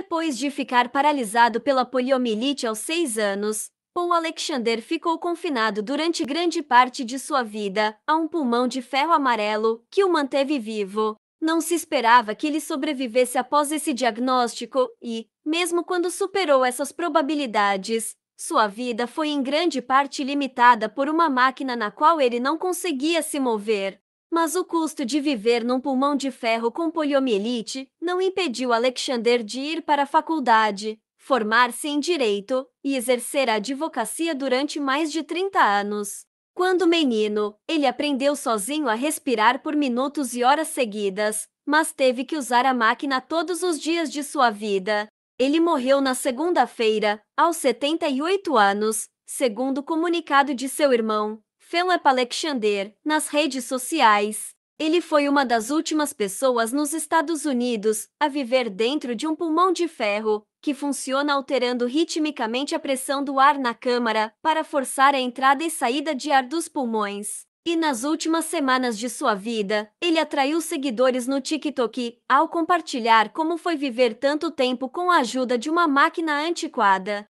Depois de ficar paralisado pela poliomielite aos seis anos, Paul Alexander ficou confinado durante grande parte de sua vida a um pulmão de ferro amarelo que o manteve vivo. Não se esperava que ele sobrevivesse após esse diagnóstico e, mesmo quando superou essas probabilidades, sua vida foi em grande parte limitada por uma máquina na qual ele não conseguia se mover. Mas o custo de viver num pulmão de ferro com poliomielite não impediu Alexander de ir para a faculdade, formar-se em direito e exercer a advocacia durante mais de 30 anos. Quando menino, ele aprendeu sozinho a respirar por minutos e horas seguidas, mas teve que usar a máquina todos os dias de sua vida. Ele morreu na segunda-feira, aos 78 anos, segundo o comunicado de seu irmão, Philip Alexander, nas redes sociais. Ele foi uma das últimas pessoas nos Estados Unidos a viver dentro de um pulmão de ferro, que funciona alterando ritmicamente a pressão do ar na câmara para forçar a entrada e saída de ar dos pulmões. E nas últimas semanas de sua vida, ele atraiu seguidores no TikTok ao compartilhar como foi viver tanto tempo com a ajuda de uma máquina antiquada.